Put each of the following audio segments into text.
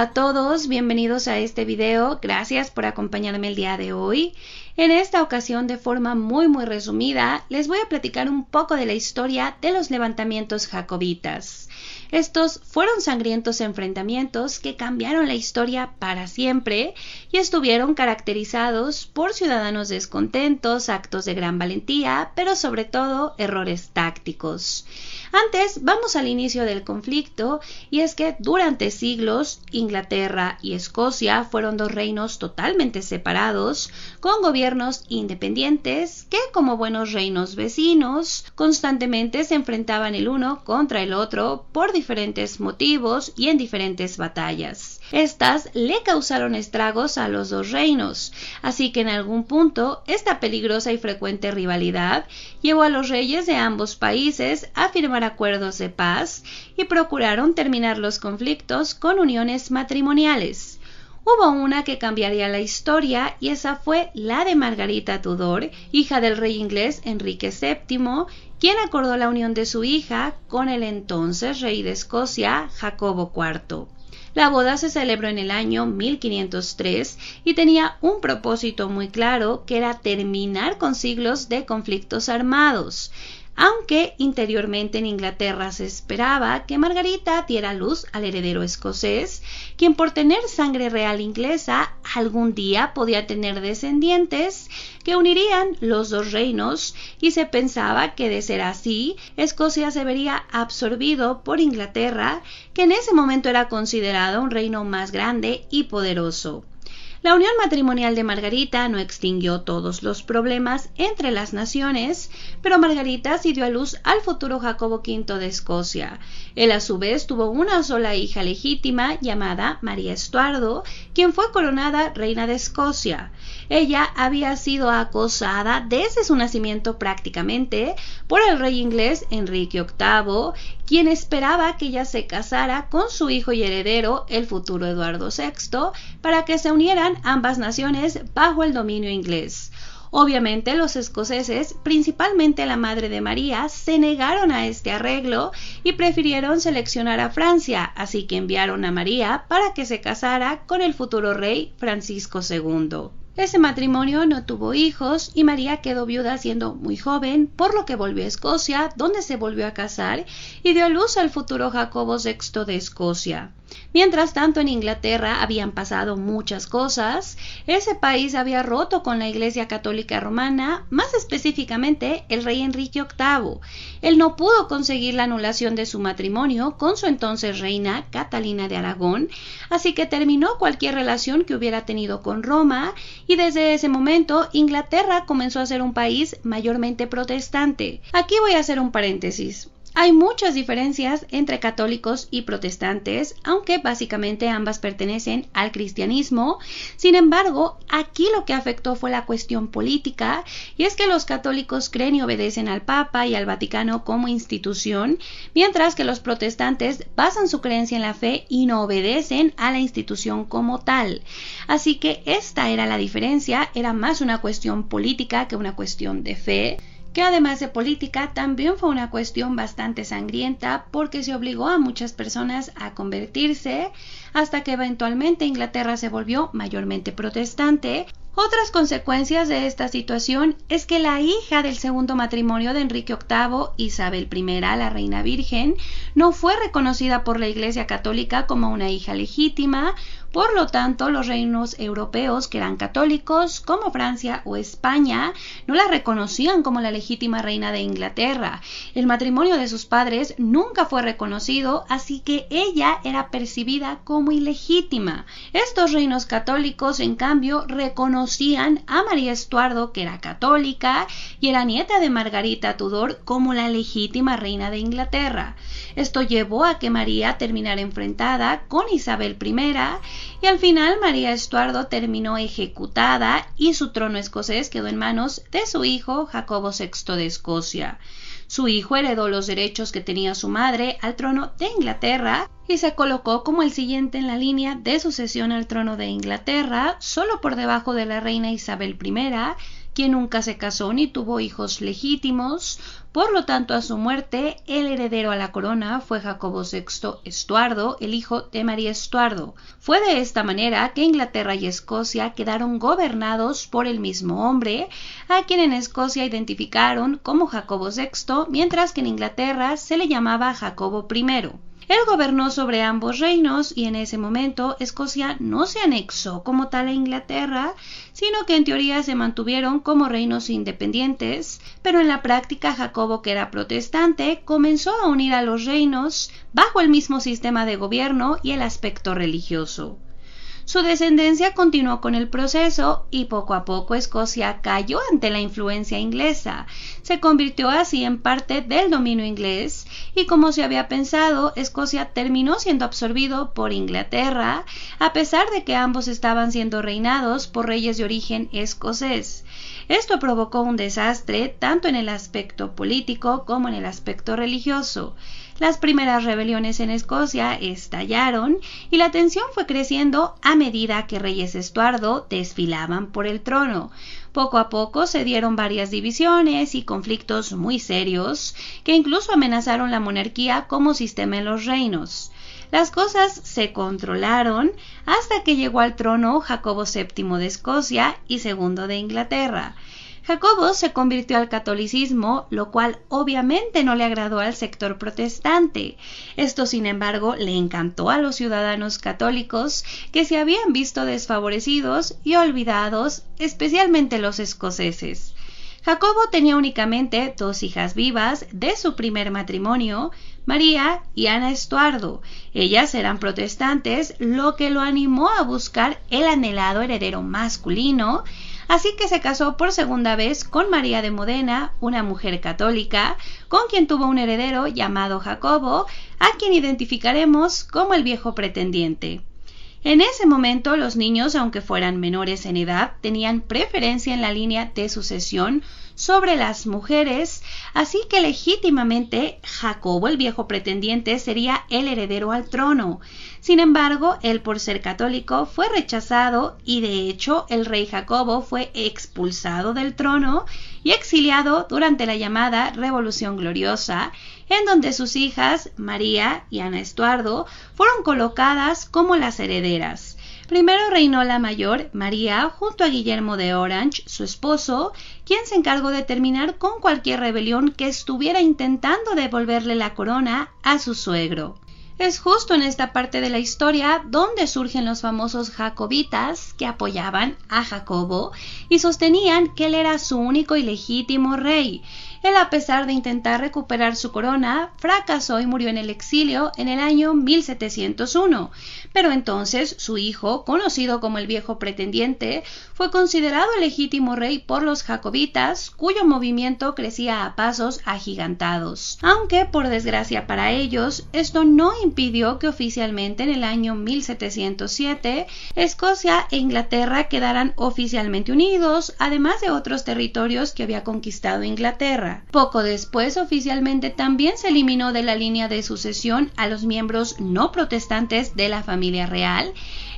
Hola a todos, bienvenidos a este video, gracias por acompañarme el día de hoy. En esta ocasión de forma muy muy resumida les voy a platicar un poco de la historia de los levantamientos jacobitas. Estos fueron sangrientos enfrentamientos que cambiaron la historia para siempre y estuvieron caracterizados por ciudadanos descontentos, actos de gran valentía, pero sobre todo errores tácticos. Antes, vamos al inicio del conflicto, y es que durante siglos Inglaterra y Escocia fueron dos reinos totalmente separados, con gobiernos independientes que, como buenos reinos vecinos, constantemente se enfrentaban el uno contra el otro por diferentes motivos y en diferentes batallas. Estas le causaron estragos a los dos reinos, así que en algún punto esta peligrosa y frecuente rivalidad llevó a los reyes de ambos países a firmar acuerdos de paz y procuraron terminar los conflictos con uniones matrimoniales. Hubo una que cambiaría la historia y esa fue la de Margarita Tudor, hija del rey inglés Enrique VII, quien acordó la unión de su hija con el entonces rey de Escocia Jacobo IV. La boda se celebró en el año 1503 y tenía un propósito muy claro que era terminar con siglos de conflictos armados aunque interiormente en Inglaterra se esperaba que Margarita diera luz al heredero escocés, quien por tener sangre real inglesa algún día podía tener descendientes que unirían los dos reinos y se pensaba que de ser así, Escocia se vería absorbido por Inglaterra, que en ese momento era considerado un reino más grande y poderoso. La unión matrimonial de Margarita no extinguió todos los problemas entre las naciones, pero Margarita sí dio a luz al futuro Jacobo V de Escocia. Él a su vez tuvo una sola hija legítima llamada María Estuardo, quien fue coronada reina de Escocia. Ella había sido acosada desde su nacimiento prácticamente por el rey inglés Enrique VIII, quien esperaba que ella se casara con su hijo y heredero, el futuro Eduardo VI, para que se unieran ambas naciones bajo el dominio inglés. Obviamente los escoceses, principalmente la madre de María, se negaron a este arreglo y prefirieron seleccionar a Francia, así que enviaron a María para que se casara con el futuro rey Francisco II. Ese matrimonio no tuvo hijos y María quedó viuda siendo muy joven, por lo que volvió a Escocia, donde se volvió a casar y dio luz al futuro Jacobo VI de Escocia. Mientras tanto, en Inglaterra habían pasado muchas cosas. Ese país había roto con la Iglesia Católica Romana, más específicamente el rey Enrique VIII. Él no pudo conseguir la anulación de su matrimonio con su entonces reina Catalina de Aragón, así que terminó cualquier relación que hubiera tenido con Roma y desde ese momento Inglaterra comenzó a ser un país mayormente protestante. Aquí voy a hacer un paréntesis. Hay muchas diferencias entre católicos y protestantes, aunque básicamente ambas pertenecen al cristianismo. Sin embargo, aquí lo que afectó fue la cuestión política, y es que los católicos creen y obedecen al Papa y al Vaticano como institución, mientras que los protestantes basan su creencia en la fe y no obedecen a la institución como tal. Así que esta era la diferencia, era más una cuestión política que una cuestión de fe que además de política también fue una cuestión bastante sangrienta porque se obligó a muchas personas a convertirse hasta que eventualmente Inglaterra se volvió mayormente protestante. Otras consecuencias de esta situación es que la hija del segundo matrimonio de Enrique VIII, Isabel I, la reina virgen, no fue reconocida por la Iglesia Católica como una hija legítima, por lo tanto, los reinos europeos que eran católicos, como Francia o España, no la reconocían como la legítima reina de Inglaterra. El matrimonio de sus padres nunca fue reconocido, así que ella era percibida como ilegítima. Estos reinos católicos, en cambio, reconocían a María Estuardo, que era católica y era nieta de Margarita Tudor, como la legítima reina de Inglaterra. Esto llevó a que María terminara enfrentada con Isabel I, y al final María Estuardo terminó ejecutada y su trono escocés quedó en manos de su hijo Jacobo VI de Escocia. Su hijo heredó los derechos que tenía su madre al trono de Inglaterra y se colocó como el siguiente en la línea de sucesión al trono de Inglaterra, solo por debajo de la reina Isabel I, nunca se casó ni tuvo hijos legítimos, por lo tanto a su muerte el heredero a la corona fue Jacobo VI Estuardo, el hijo de María Estuardo. Fue de esta manera que Inglaterra y Escocia quedaron gobernados por el mismo hombre, a quien en Escocia identificaron como Jacobo VI, mientras que en Inglaterra se le llamaba Jacobo I. Él gobernó sobre ambos reinos y en ese momento Escocia no se anexó como tal a Inglaterra, sino que en teoría se mantuvieron como reinos independientes, pero en la práctica Jacobo, que era protestante, comenzó a unir a los reinos bajo el mismo sistema de gobierno y el aspecto religioso. Su descendencia continuó con el proceso y poco a poco Escocia cayó ante la influencia inglesa. Se convirtió así en parte del dominio inglés y como se había pensado, Escocia terminó siendo absorbido por Inglaterra, a pesar de que ambos estaban siendo reinados por reyes de origen escocés. Esto provocó un desastre tanto en el aspecto político como en el aspecto religioso. Las primeras rebeliones en Escocia estallaron y la tensión fue creciendo a medida que reyes estuardo desfilaban por el trono. Poco a poco se dieron varias divisiones y conflictos muy serios que incluso amenazaron la monarquía como sistema en los reinos. Las cosas se controlaron hasta que llegó al trono Jacobo VII de Escocia y II de Inglaterra. Jacobo se convirtió al catolicismo, lo cual obviamente no le agradó al sector protestante. Esto, sin embargo, le encantó a los ciudadanos católicos que se habían visto desfavorecidos y olvidados, especialmente los escoceses. Jacobo tenía únicamente dos hijas vivas de su primer matrimonio, María y Ana Estuardo. Ellas eran protestantes, lo que lo animó a buscar el anhelado heredero masculino, así que se casó por segunda vez con María de Modena, una mujer católica, con quien tuvo un heredero llamado Jacobo, a quien identificaremos como el viejo pretendiente. En ese momento los niños, aunque fueran menores en edad, tenían preferencia en la línea de sucesión sobre las mujeres, así que legítimamente Jacobo el viejo pretendiente sería el heredero al trono. Sin embargo, él por ser católico fue rechazado y de hecho el rey Jacobo fue expulsado del trono y exiliado durante la llamada Revolución Gloriosa, en donde sus hijas, María y Ana Estuardo, fueron colocadas como las herederas. Primero reinó la mayor, María, junto a Guillermo de Orange, su esposo, quien se encargó de terminar con cualquier rebelión que estuviera intentando devolverle la corona a su suegro. Es justo en esta parte de la historia donde surgen los famosos jacobitas que apoyaban a Jacobo y sostenían que él era su único y legítimo rey él, a pesar de intentar recuperar su corona, fracasó y murió en el exilio en el año 1701. Pero entonces su hijo, conocido como el viejo pretendiente, fue considerado legítimo rey por los jacobitas, cuyo movimiento crecía a pasos agigantados. Aunque, por desgracia para ellos, esto no impidió que oficialmente en el año 1707 Escocia e Inglaterra quedaran oficialmente unidos, además de otros territorios que había conquistado Inglaterra. Poco después, oficialmente también se eliminó de la línea de sucesión a los miembros no protestantes de la familia real,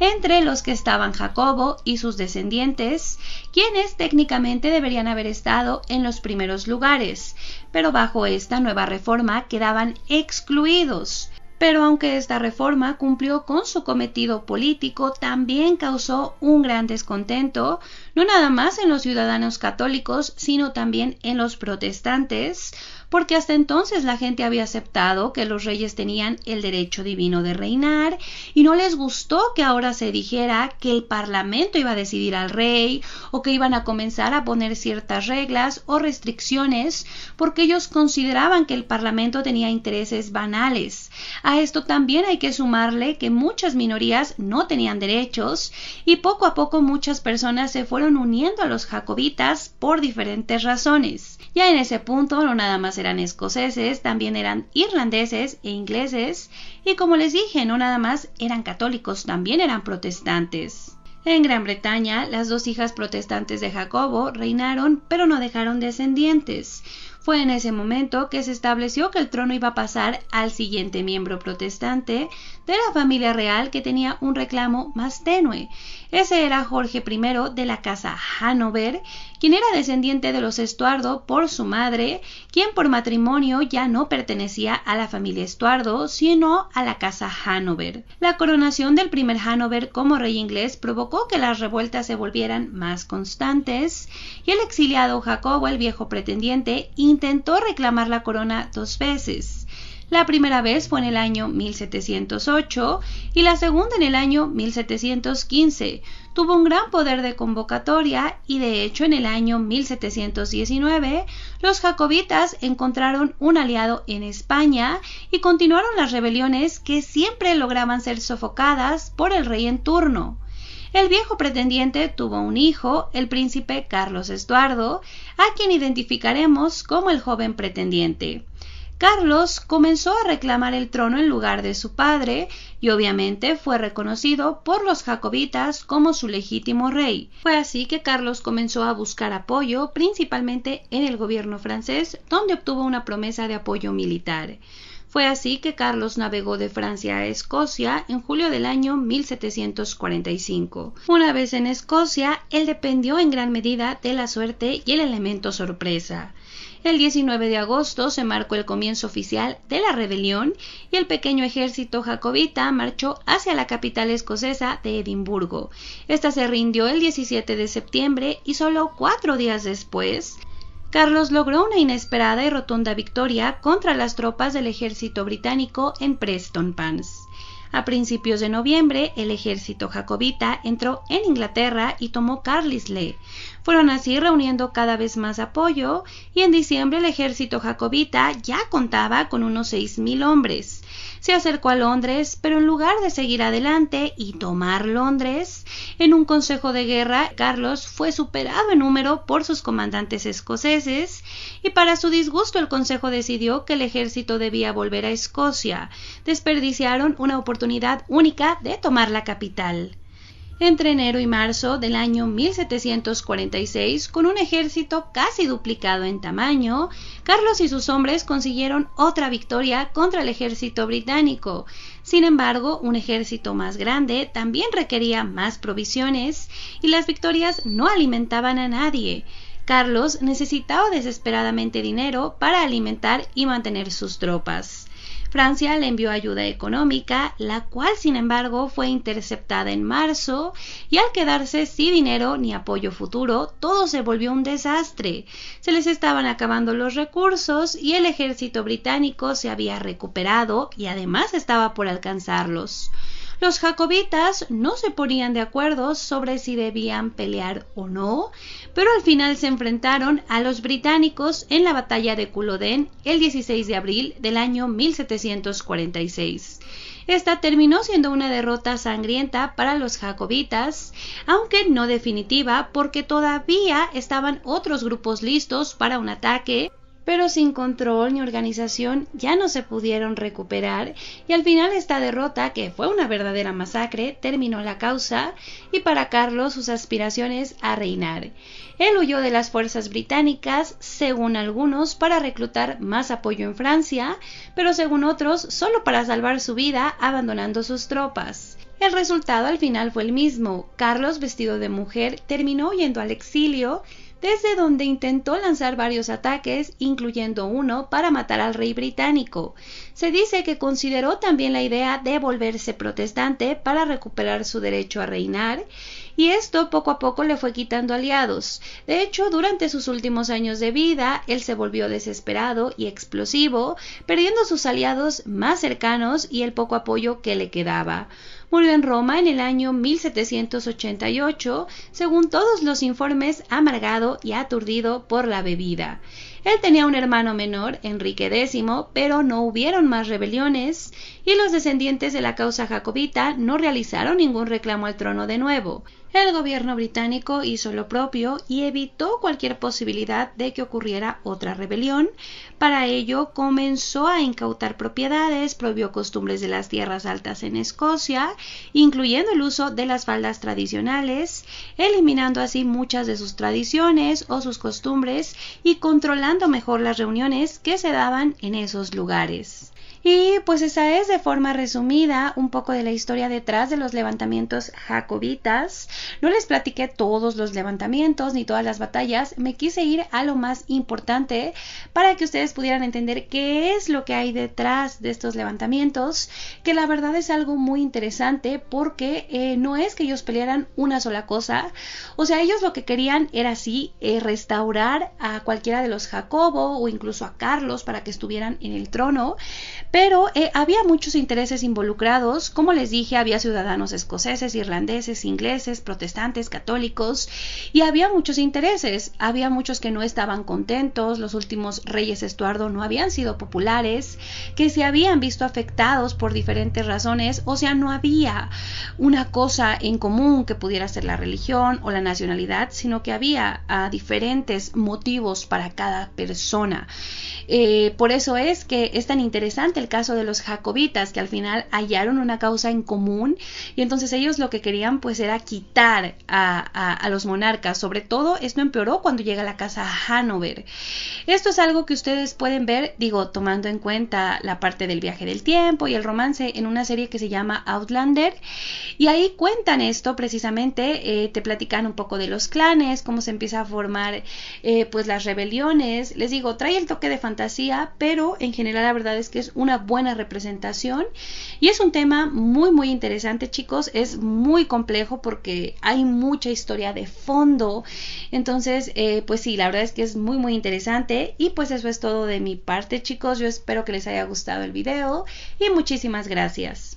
entre los que estaban Jacobo y sus descendientes, quienes técnicamente deberían haber estado en los primeros lugares, pero bajo esta nueva reforma quedaban excluidos. Pero aunque esta reforma cumplió con su cometido político, también causó un gran descontento, no nada más en los ciudadanos católicos, sino también en los protestantes, porque hasta entonces la gente había aceptado que los reyes tenían el derecho divino de reinar y no les gustó que ahora se dijera que el Parlamento iba a decidir al rey o que iban a comenzar a poner ciertas reglas o restricciones porque ellos consideraban que el Parlamento tenía intereses banales. A esto también hay que sumarle que muchas minorías no tenían derechos y poco a poco muchas personas se fueron uniendo a los jacobitas por diferentes razones. Ya en ese punto no nada más eran escoceses, también eran irlandeses e ingleses, y como les dije, no nada más eran católicos, también eran protestantes. En Gran Bretaña, las dos hijas protestantes de Jacobo reinaron, pero no dejaron descendientes. Fue en ese momento que se estableció que el trono iba a pasar al siguiente miembro protestante de la familia real que tenía un reclamo más tenue. Ese era Jorge I de la casa Hanover, quien era descendiente de los Estuardo por su madre, quien por matrimonio ya no pertenecía a la familia Estuardo, sino a la casa Hanover. La coronación del primer Hanover como rey inglés provocó que las revueltas se volvieran más constantes y el exiliado Jacobo el Viejo pretendiente intentó reclamar la corona dos veces. La primera vez fue en el año 1708 y la segunda en el año 1715. Tuvo un gran poder de convocatoria y de hecho en el año 1719 los jacobitas encontraron un aliado en España y continuaron las rebeliones que siempre lograban ser sofocadas por el rey en turno. El viejo pretendiente tuvo un hijo, el príncipe Carlos Estuardo, a quien identificaremos como el joven pretendiente. Carlos comenzó a reclamar el trono en lugar de su padre y obviamente fue reconocido por los jacobitas como su legítimo rey. Fue así que Carlos comenzó a buscar apoyo principalmente en el gobierno francés, donde obtuvo una promesa de apoyo militar. Fue así que Carlos navegó de Francia a Escocia en julio del año 1745. Una vez en Escocia, él dependió en gran medida de la suerte y el elemento sorpresa. El 19 de agosto se marcó el comienzo oficial de la rebelión y el pequeño ejército jacobita marchó hacia la capital escocesa de Edimburgo. Esta se rindió el 17 de septiembre y solo cuatro días después Carlos logró una inesperada y rotunda victoria contra las tropas del ejército británico en Preston Pans. A principios de noviembre, el ejército jacobita entró en Inglaterra y tomó Carlisle. Fueron así reuniendo cada vez más apoyo y en diciembre el ejército jacobita ya contaba con unos 6.000 hombres. Se acercó a Londres, pero en lugar de seguir adelante y tomar Londres, en un consejo de guerra, Carlos fue superado en número por sus comandantes escoceses y para su disgusto el consejo decidió que el ejército debía volver a Escocia. Desperdiciaron una oportunidad única de tomar la capital entre enero y marzo del año 1746, con un ejército casi duplicado en tamaño, Carlos y sus hombres consiguieron otra victoria contra el ejército británico. Sin embargo, un ejército más grande también requería más provisiones y las victorias no alimentaban a nadie. Carlos necesitaba desesperadamente dinero para alimentar y mantener sus tropas. Francia le envió ayuda económica, la cual sin embargo fue interceptada en marzo y al quedarse sin dinero ni apoyo futuro, todo se volvió un desastre. Se les estaban acabando los recursos y el ejército británico se había recuperado y además estaba por alcanzarlos. Los jacobitas no se ponían de acuerdo sobre si debían pelear o no, pero al final se enfrentaron a los británicos en la batalla de Culloden el 16 de abril del año 1746. Esta terminó siendo una derrota sangrienta para los jacobitas, aunque no definitiva porque todavía estaban otros grupos listos para un ataque pero sin control ni organización ya no se pudieron recuperar y al final esta derrota, que fue una verdadera masacre, terminó la causa y para Carlos sus aspiraciones a reinar. Él huyó de las fuerzas británicas, según algunos, para reclutar más apoyo en Francia, pero según otros, solo para salvar su vida abandonando sus tropas. El resultado al final fue el mismo. Carlos, vestido de mujer, terminó yendo al exilio desde donde intentó lanzar varios ataques, incluyendo uno para matar al rey británico. Se dice que consideró también la idea de volverse protestante para recuperar su derecho a reinar, y esto poco a poco le fue quitando aliados. De hecho, durante sus últimos años de vida, él se volvió desesperado y explosivo, perdiendo sus aliados más cercanos y el poco apoyo que le quedaba. Murió en Roma en el año 1788, según todos los informes, amargado y aturdido por la bebida. Él tenía un hermano menor, Enrique X, pero no hubieron más rebeliones y los descendientes de la causa jacobita no realizaron ningún reclamo al trono de nuevo. El gobierno británico hizo lo propio y evitó cualquier posibilidad de que ocurriera otra rebelión. Para ello comenzó a incautar propiedades, prohibió costumbres de las tierras altas en Escocia incluyendo el uso de las faldas tradicionales, eliminando así muchas de sus tradiciones o sus costumbres y controlando mejor las reuniones que se daban en esos lugares. Y pues esa es de forma resumida un poco de la historia detrás de los levantamientos jacobitas. No les platiqué todos los levantamientos ni todas las batallas, me quise ir a lo más importante para que ustedes pudieran entender qué es lo que hay detrás de estos levantamientos, que la verdad es algo muy interesante porque eh, no es que ellos pelearan una sola cosa, o sea, ellos lo que querían era sí eh, restaurar a cualquiera de los Jacobo o incluso a Carlos para que estuvieran en el trono, pero eh, había muchos intereses involucrados, como les dije, había ciudadanos escoceses, irlandeses, ingleses, protestantes, católicos, y había muchos intereses, había muchos que no estaban contentos, los últimos reyes Estuardo no habían sido populares, que se habían visto afectados por diferentes razones, o sea, no había una cosa en común que pudiera ser la religión o la nacionalidad, sino que había ah, diferentes motivos para cada persona. Eh, por eso es que es tan interesante el caso de los jacobitas, que al final hallaron una causa en común y entonces ellos lo que querían pues era quitar a, los monarcas. Sobre todo esto empeoró cuando llega a la casa Hanover. Esto es algo que ustedes pueden ver, digo, tomando en cuenta la parte del viaje del tiempo y el romance en una serie que se llama Outlander. Y ahí cuentan esto precisamente, eh, te platican un poco de los clanes, cómo se empieza a formar eh, pues las rebeliones. Les digo, trae el toque de fantasía, pero en general la verdad es que es una buena representación y es un tema muy muy interesante chicos, es muy complejo porque hay mucha historia de fondo. Entonces, eh, pues sí, la verdad es que es muy muy interesante y pues eso es todo de mi parte chicos, yo espero que les haya gustado el video y muchísimas gracias.